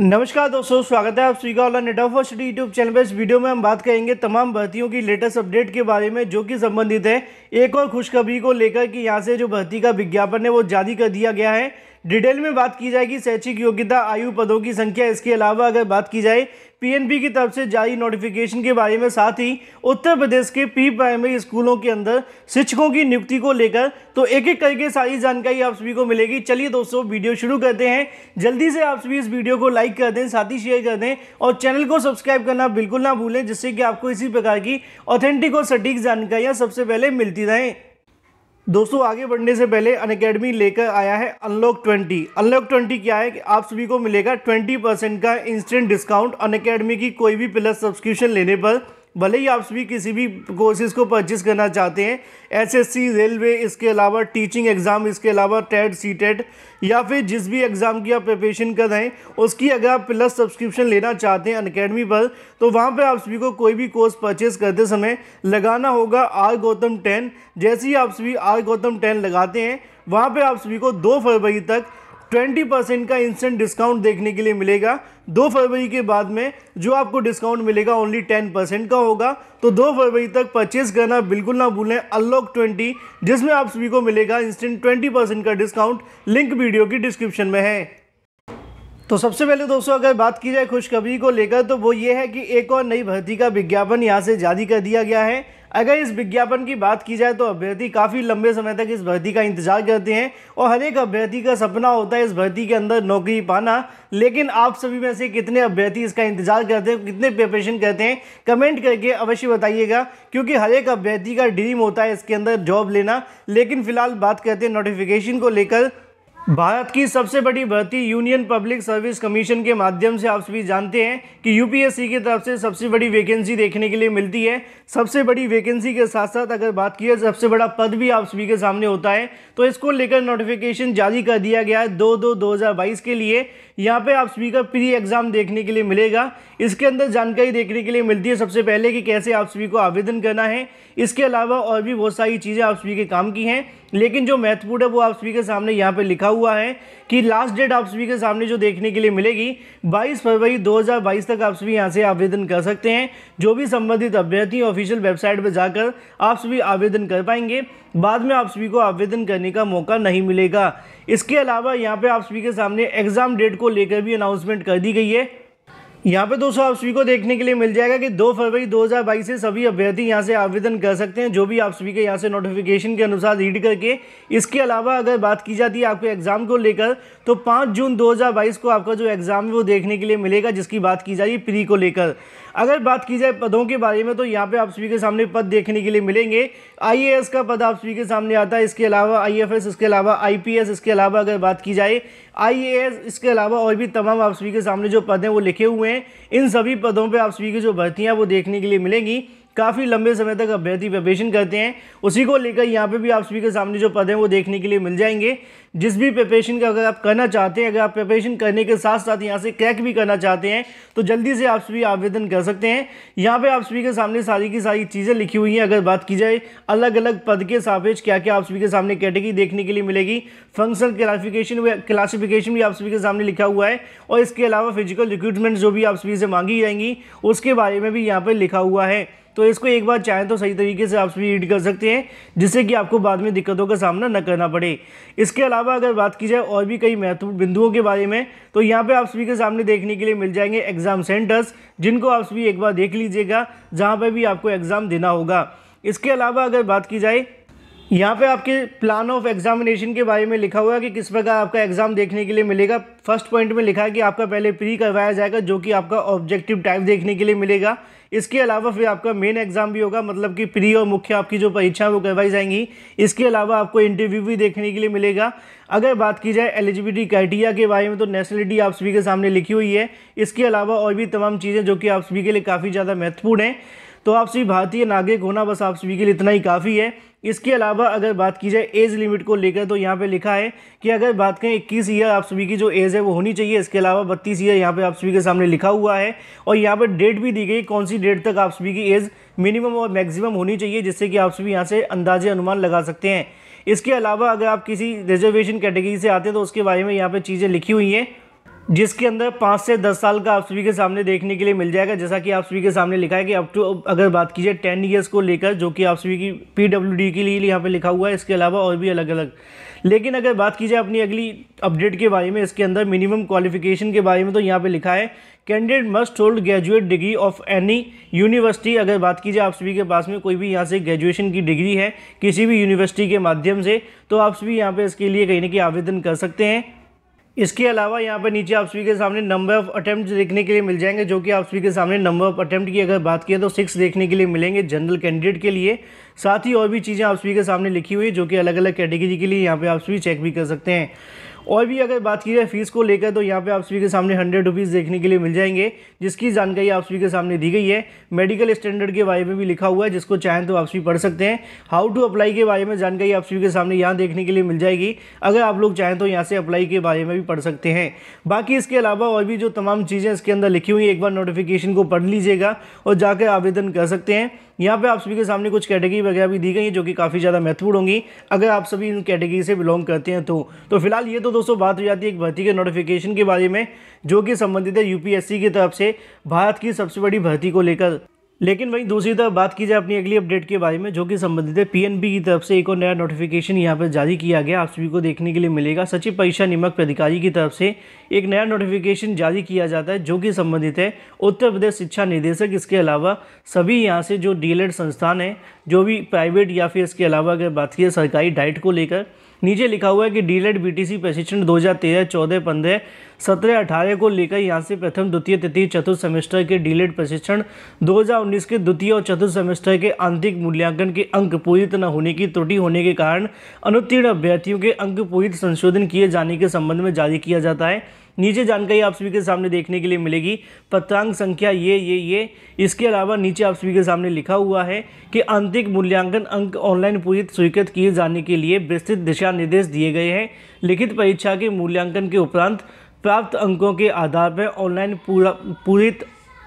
नमस्कार दोस्तों स्वागत है आप ऑनलाइन नेटा नेटावर्सिटी यूट्यूब चैनल पर इस वीडियो में हम बात करेंगे तमाम भर्तियों की लेटेस्ट अपडेट के बारे में जो कि संबंधित है एक और खुशखबरी को लेकर कि यहाँ से जो भर्ती का विज्ञापन है वो जारी कर दिया गया है डिटेल में बात की जाएगी शैक्षिक योग्यता आयु पदों की संख्या इसके अलावा अगर बात की जाए पीएनबी की तरफ से जारी नोटिफिकेशन के बारे में साथ ही उत्तर प्रदेश के प्री प्राइमरी स्कूलों के अंदर शिक्षकों की नियुक्ति को लेकर तो एक एक करके सारी जानकारी आप सभी को मिलेगी चलिए दोस्तों वीडियो शुरू करते हैं जल्दी से आप सभी इस वीडियो को लाइक कर दें साथ ही शेयर कर दें और चैनल को सब्सक्राइब करना बिल्कुल ना भूलें जिससे कि आपको इसी प्रकार की ऑथेंटिक और सटीक जानकारियाँ सबसे पहले मिलती रहें दोस्तों आगे बढ़ने से पहले अन अकेडमी लेकर आया है अनलॉक 20 अनलॉक 20 क्या है कि आप सभी को मिलेगा 20 परसेंट का इंस्टेंट डिस्काउंट अन अकेडमी की कोई भी प्लस सब्सक्रिप्शन लेने पर भले ही आप सभी किसी भी कोर्सेज को परचेज करना चाहते हैं एसएससी रेलवे इसके अलावा टीचिंग एग्ज़ाम इसके अलावा टेट सी टेट या फिर जिस भी एग्ज़ाम की आप प्रिपरेशन कर रहे हैं उसकी अगर आप प्लस सब्सक्रिप्शन लेना चाहते हैं अनकेडमी पर तो वहाँ पर आप सभी को कोई भी कोर्स परचेज करते समय लगाना होगा आर गौतम टेन जैसे ही आप सभी आर गौतम टेन लगाते हैं वहाँ पर आप सभी को दो फरवरी तक ट्वेंटी परसेंट का इंस्टेंट डिस्काउंट देखने के लिए मिलेगा दो फरवरी के बाद में जो आपको डिस्काउंट मिलेगा ओनली टेन परसेंट का होगा तो दो फरवरी तक परचेज करना बिल्कुल ना भूलें अनलॉक ट्वेंटी जिसमें आप सभी को मिलेगा इंस्टेंट ट्वेंटी परसेंट का डिस्काउंट लिंक वीडियो की डिस्क्रिप्शन में है तो सबसे पहले दोस्तों अगर बात की जाए खुशखबरी को लेकर तो वो ये है कि एक और नई भर्ती का विज्ञापन यहाँ से जारी कर दिया गया है अगर इस विज्ञापन की बात की जाए तो अभ्यर्थी काफ़ी लंबे समय तक इस भर्ती का इंतजार करते हैं और हर एक अभ्यर्थी का सपना होता है इस भर्ती के अंदर नौकरी पाना लेकिन आप सभी में से कितने अभ्यर्थी इसका इंतजार करते हैं कितने प्रिपरेशन करते हैं कमेंट करके अवश्य बताइएगा क्योंकि हर एक अभ्यर्थी का ड्रीम होता है इसके अंदर जॉब लेना लेकिन फिलहाल बात करते हैं नोटिफिकेशन को लेकर भारत की सबसे बड़ी भर्ती यूनियन पब्लिक सर्विस कमीशन के माध्यम से आप सभी जानते हैं कि यूपीएससी की तरफ से सबसे बड़ी वैकेंसी देखने के लिए मिलती है सबसे बड़ी वैकेंसी के साथ साथ अगर बात की जाए सबसे बड़ा पद भी आप सभी के सामने होता है तो इसको लेकर नोटिफिकेशन जारी कर दिया गया है दो दो दो के लिए यहाँ पे आप सभी का प्री एग्जाम देखने के लिए मिलेगा इसके अंदर जानकारी देखने के लिए मिलती है सबसे पहले कि कैसे आप सभी को आवेदन करना है इसके अलावा और भी बहुत सारी चीज़ें आप सभी के काम की हैं लेकिन जो महत्वपूर्ण है वो आप सभी के सामने यहाँ पर लिखा हुआ है कि लास्ट डेट आप सभी के सामने जो देखने के लिए मिलेगी 22 फरवरी 2022 तक आप सभी यहां से आवेदन कर सकते हैं जो भी संबंधित अभ्यर्थी ऑफिशियल वेबसाइट पर जाकर आप सभी आवेदन कर पाएंगे बाद में आप सभी को आवेदन करने का मौका नहीं मिलेगा इसके अलावा यहाँ पर आप सभी के सामने एग्ज़ाम डेट को लेकर भी अनाउंसमेंट कर दी गई है यहाँ पे दोस्तों आप सभी को देखने के लिए मिल जाएगा कि 2 फरवरी 2022 से सभी अभ्यर्थी यहाँ से आवेदन कर सकते हैं जो भी आप सभी के यहाँ से नोटिफिकेशन के अनुसार रीड करके इसके अलावा अगर बात की जाती है आपके एग्जाम को लेकर तो 5 जून 2022 को आपका जो एग्जाम है वो देखने के लिए मिलेगा जिसकी बात की जा रही है प्री को लेकर अगर बात की जाए पदों के बारे में तो यहाँ पे आप सभी के सामने पद देखने के लिए मिलेंगे आईएएस का पद आप सभी के सामने आता है इसके अलावा आईएफएस इसके अलावा आईपीएस इसके अलावा अगर बात की जाए आईएएस इसके अलावा और भी तमाम आप सभी के सामने जो पद हैं वो लिखे हुए हैं इन सभी पदों पर आप सभी की जो भर्तियाँ वो देखने के लिए मिलेंगी काफ़ी लंबे समय तक अभ्यर्थी प्रिपरेशन करते हैं उसी को लेकर यहाँ पे भी आप सभी के सामने जो पद हैं वो देखने के लिए मिल जाएंगे जिस भी प्रिपरेशन का अगर आप करना चाहते हैं अगर आप प्रिपरेशन करने के साथ साथ यहाँ से क्रैक भी करना चाहते हैं तो जल्दी से आप सभी आवेदन कर सकते हैं यहाँ पर आप सभी के सामने सारी की सारी चीज़ें लिखी हुई हैं अगर बात की जाए अलग अलग पद के सापेक्ष क्या क्या आप सभी के सामने कैटेगरी देखने के लिए मिलेगी फंक्शनल क्लासिफिकेशन क्लासिफिकेशन भी आप सभी के सामने लिखा हुआ है और इसके अलावा फिजिकल रिक्रूटमेंट जो भी आप सभी से मांगी जाएंगी उसके बारे में भी यहाँ पर लिखा हुआ है तो इसको एक बार चाहें तो सही तरीके से आप सभी रीड कर सकते हैं जिससे कि आपको बाद में दिक्कतों का सामना न करना पड़े इसके अलावा अगर बात की जाए और भी कई महत्वपूर्ण बिंदुओं के बारे में तो यहाँ पर आप सभी के सामने देखने के लिए मिल जाएंगे एग्ज़ाम सेंटर्स जिनको आप सभी एक बार देख लीजिएगा जहाँ पर भी आपको एग्ज़ाम देना होगा इसके अलावा अगर बात की जाए यहाँ पे आपके प्लान ऑफ एग्जामिनेशन के बारे में लिखा हुआ है कि किस प्रकार आपका एग्ज़ाम देखने के लिए मिलेगा फर्स्ट पॉइंट में लिखा है कि आपका पहले प्री करवाया जाएगा जो कि आपका ऑब्जेक्टिव टाइप देखने के लिए मिलेगा इसके अलावा फिर आपका मेन एग्ज़ाम भी होगा मतलब कि प्री और मुख्य आपकी जो परीक्षा वो करवाई जाएंगी इसके अलावा आपको इंटरव्यू भी देखने के लिए मिलेगा अगर बात की जाए एलिजिबिलिटी क्राइटेरिया के बारे में तो नेशनलिटी आप सभी के सामने लिखी हुई है इसके अलावा और भी तमाम चीज़ें जो कि आप सभी के लिए काफ़ी ज़्यादा महत्वपूर्ण हैं तो आप सभी भारतीय नागरिक होना बस आप सभी के लिए इतना ही काफ़ी है इसके अलावा अगर बात की जाए एज लिमिट को लेकर तो यहाँ पे लिखा है कि अगर बात करें 21 ईयर आप सभी की जो एज है वो होनी चाहिए इसके अलावा 32 ईयर यहाँ पे आप सभी के सामने लिखा हुआ है और यहाँ पे डेट भी दी गई कौन सी डेट तक आप सभी की एज मिनिमम और मैक्सिमम होनी चाहिए जिससे कि आप सभी यहाँ से अंदाजे अनुमान लगा सकते हैं इसके अलावा अगर आप किसी रिजर्वेशन कैटेगरी से आते हैं तो उसके बारे में यहाँ पर चीज़ें लिखी हुई हैं जिसके अंदर पाँच से दस साल का आप सभी के सामने देखने के लिए मिल जाएगा जैसा कि आप सभी के सामने लिखा है कि अप टू अगर बात कीजिए टेन ईयर्स को लेकर जो कि आप सभी की पी डब्ल्यू डी के लिए यहाँ पे लिखा हुआ है इसके अलावा और भी अलग अलग लेकिन अगर बात की जाए अपनी अगली अपडेट के बारे में इसके अंदर मिनिमम क्वालिफिकेशन के बारे में तो यहाँ पर लिखा है candidate must hold graduate degree of any university अगर बात की जाए आप सभी के पास में कोई भी यहाँ से ग्रेजुएशन की डिग्री है किसी भी यूनिवर्सिटी के माध्यम से तो आप सभी यहाँ पर इसके लिए कहीं ना कहीं आवेदन कर सकते हैं इसके अलावा यहाँ पर नीचे आप सभी के सामने नंबर ऑफ अटैम्प्ट देखने के लिए मिल जाएंगे जो कि आप सभी के सामने नंबर ऑफ अटैम्प्ट की अगर बात की तो सिक्स देखने के लिए मिलेंगे जनरल कैंडिडेट के लिए साथ ही और भी चीज़ें आप सभी के सामने लिखी हुई है जो कि अलग अलग कैटेगरी के लिए यहाँ पर आप सभी चेक भी कर सकते हैं और भी अगर बात की जाए फीस को लेकर तो यहाँ पे आप सभी के सामने हंड्रेड रुपीज़ देखने के लिए मिल जाएंगे जिसकी जानकारी आप सभी के सामने दी गई है मेडिकल स्टैंडर्ड के बारे में भी लिखा हुआ है जिसको चाहें तो आप सभी पढ़ सकते हैं हाउ टू अप्लाई के बारे में जानकारी आप सभी के सामने यहाँ देखने के लिए मिल जाएगी अगर आप लोग चाहें तो यहाँ से अप्लाई के बारे में भी पढ़ सकते हैं बाकी इसके अलावा और भी जो तमाम चीज़ें इसके अंदर लिखी हुई एक बार नोटिफिकेशन को पढ़ लीजिएगा और जाकर आवेदन कर सकते हैं यहाँ पे आप सभी के सामने कुछ कैटेगरी वगैरह भी दी गई है जो कि काफ़ी ज़्यादा महत्वपूर्ण होंगी अगर आप सभी इन कैटेगरी से बिलोंग करते हैं तो, तो फिलहाल ये तो दोस्तों बात हो जाती है एक भर्ती के नोटिफिकेशन के बारे में जो कि संबंधित है यूपीएससी की तरफ से भारत की सबसे बड़ी भर्ती को लेकर लेकिन वहीं दूसरी तरफ बात की जाए अपनी अगली अपडेट के बारे में जो कि संबंधित है पीएनबी की तरफ से एक और नया नोटिफिकेशन यहां पर जारी किया गया आप सभी को देखने के लिए मिलेगा सचिव परीक्षा नियमक प्राधिकारी की तरफ से एक नया नोटिफिकेशन जारी किया जाता है जो कि संबंधित है उत्तर प्रदेश शिक्षा निदेशक इसके अलावा सभी यहाँ से जो डी e संस्थान हैं जो भी प्राइवेट या फिर इसके अलावा अगर बात की सरकारी डाइट को लेकर नीचे लिखा हुआ है कि डीलेट बीटीसी प्रशिक्षण 2013 चौदह पंद्रह सत्रह अठारह को लेकर यहाँ से प्रथम द्वितीय तृतीय चतुर्थ सेमेस्टर के डीलेट प्रशिक्षण 2019 के द्वितीय और चतुर्थ सेमेस्टर के आंतरिक मूल्यांकन के अंक पूरित न होने की त्रुटि होने के कारण अनुत्तीर्ण अभ्यर्थियों के अंक पूरित संशोधन किए जाने के संबंध में जारी किया जाता है नीचे जानकारी आप सभी के सामने देखने के लिए मिलेगी पत्रांक संख्या ये ये ये इसके अलावा नीचे आप सभी के सामने लिखा हुआ है कि आंतरिक मूल्यांकन अंक ऑनलाइन पूरी स्वीकृत किए जाने के लिए विस्तृत दिशा निर्देश दिए गए हैं लिखित परीक्षा के मूल्यांकन के उपरांत प्राप्त अंकों के आधार पर ऑनलाइन पूरा पूरी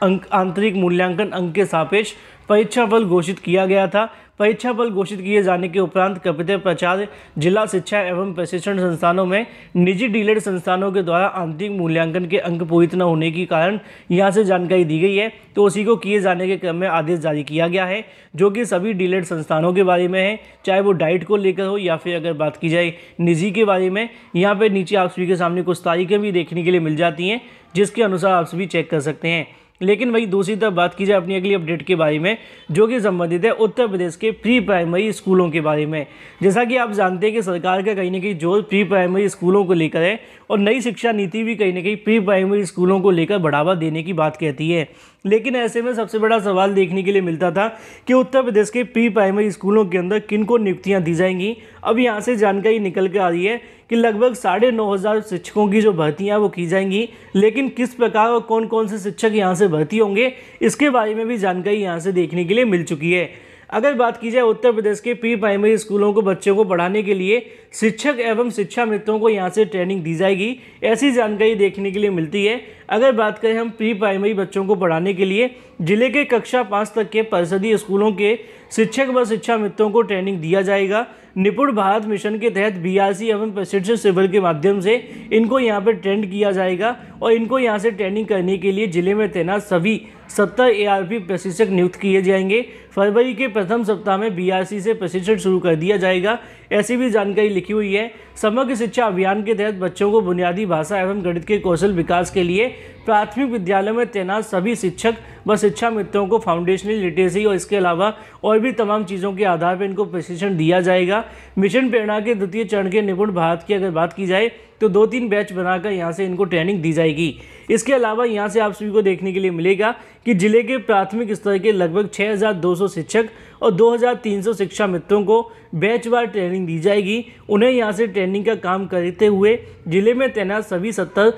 अंक आंतरिक मूल्यांकन अंक के सापेक्ष परीक्षा फल घोषित किया गया था परीक्षा फल घोषित किए जाने के उपरांत कपित प्रचार जिला शिक्षा एवं प्रशिक्षण संस्थानों में निजी डीलर संस्थानों के द्वारा आंतरिक मूल्यांकन के अंक पूरी न होने के कारण यहाँ से जानकारी दी गई है तो उसी को किए जाने के क्रम में आदेश जारी किया गया है जो कि सभी डीलर संस्थानों के बारे में है चाहे वो डाइट को लेकर हो या फिर अगर बात की जाए निजी के बारे में यहाँ पर नीचे आप सभी के सामने कुछ तारीखें भी देखने के लिए मिल जाती हैं जिसके अनुसार आप सभी चेक कर सकते हैं लेकिन वही दूसरी तरफ बात की जाए अपनी अगली अपडेट के बारे में जो कि संबंधित है उत्तर प्रदेश के प्री प्राइमरी स्कूलों के बारे में जैसा कि आप जानते हैं कि सरकार का कहीं ना कहीं जोर प्री प्राइमरी स्कूलों को लेकर है और नई शिक्षा नीति भी कहीं ना कहीं प्री प्राइमरी स्कूलों को लेकर बढ़ावा देने की बात कहती है लेकिन ऐसे में सबसे बड़ा सवाल देखने के लिए मिलता था कि उत्तर प्रदेश के प्री प्राइमरी स्कूलों के अंदर किन को नियुक्तियाँ दी जाएंगी अब यहाँ से जानकारी निकल के आ रही है कि लगभग साढ़े नौ हज़ार शिक्षकों की जो भर्तियाँ वो की जाएंगी लेकिन किस प्रकार और कौन कौन से शिक्षक यहाँ से भर्ती होंगे इसके बारे में भी जानकारी यहाँ से देखने के लिए मिल चुकी है अगर बात की जाए उत्तर प्रदेश के प्री प्राइमरी स्कूलों को बच्चों को पढ़ाने के लिए शिक्षक एवं शिक्षा मित्रों को यहाँ से ट्रेनिंग दी जाएगी ऐसी जानकारी देखने के लिए मिलती है अगर बात करें हम प्री प्राइमरी बच्चों को पढ़ाने के लिए जिले के कक्षा पाँच तक के परिषदीय स्कूलों के शिक्षक व शिक्षा मित्रों को ट्रेनिंग दिया जाएगा निपुण भारत मिशन के तहत बीआरसी एवं प्रशिक्षण सिविल के माध्यम से इनको यहाँ पर ट्रेंड किया जाएगा और इनको यहाँ से ट्रेनिंग करने के लिए जिले में तैनात सभी सत्तर पी प्रशिक्षक नियुक्त किए जाएंगे फरवरी के प्रथम सप्ताह में बीआरसी से प्रशिक्षण शुरू कर दिया जाएगा ऐसी भी जानकारी लिखी हुई है समग्र शिक्षा अभियान के तहत बच्चों को बुनियादी भाषा एवं गणित के कौशल विकास के लिए प्राथमिक विद्यालय में तैनात सभी शिक्षक व शिक्षा मित्रों को फाउंडेशनल लिटरेसी और इसके अलावा और भी तमाम चीज़ों के आधार पर इनको प्रशिक्षण दिया जाएगा मिशन प्रेरणा के द्वितीय चरण के निपुण भारत की अगर बात की जाए तो दो तीन बैच बनाकर यहाँ से इनको ट्रेनिंग दी जाएगी इसके अलावा यहाँ से आप सभी को देखने के लिए मिलेगा कि जिले के प्राथमिक स्तर के लगभग 6,200 शिक्षक और 2,300 शिक्षा मित्रों को बैच बार ट्रेनिंग दी जाएगी उन्हें यहाँ से ट्रेनिंग ट्रेनिंग का काम करते हुए जिले में तैनात सभी सत्तर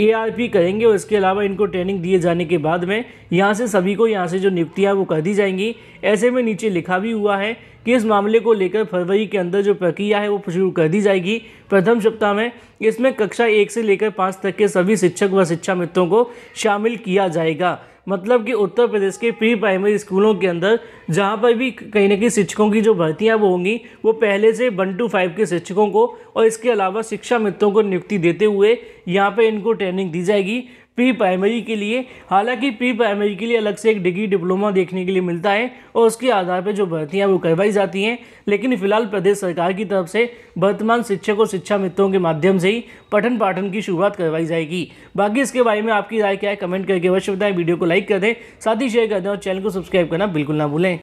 ए करेंगे और इसके अलावा इनको ट्रेनिंग दिए जाने के बाद में यहाँ से सभी को यहाँ से जो नियुक्तियाँ वो कर दी जाएंगी ऐसे में नीचे लिखा भी हुआ है कि इस मामले को लेकर फरवरी के अंदर जो प्रक्रिया है वो शुरू कर दी जाएगी प्रथम सप्ताह में इसमें कक्षा एक से लेकर पाँच तक के सभी शिक्षक व शिक्षा मित्रों को शामिल किया जाएगा मतलब कि उत्तर प्रदेश के प्री प्राइमरी स्कूलों के अंदर जहाँ पर भी कहीं ना कहीं शिक्षकों की जो भर्तियाँ वो होंगी वो पहले से वन टू फाइव के शिक्षकों को और इसके अलावा शिक्षा मित्रों को नियुक्ति देते हुए यहाँ पर इनको ट्रेनिंग दी जाएगी प्री प्राइमरी के लिए हालांकि प्री प्राइमरी के लिए अलग से एक डिग्री डिप्लोमा देखने के लिए मिलता है और उसके आधार पर जो भर्तियाँ वो करवाई जाती हैं लेकिन फिलहाल प्रदेश सरकार की तरफ से वर्तमान शिक्षक और शिक्षा मित्रों के माध्यम से ही पठन पाठन की शुरुआत करवाई जाएगी बाकी इसके बारे में आपकी राय क्या है कमेंट करके अवश्य बताएं वीडियो को लाइक कर दें साथ ही शेयर कर दें और चैनल को सब्सक्राइब करना बिल्कुल ना भूलें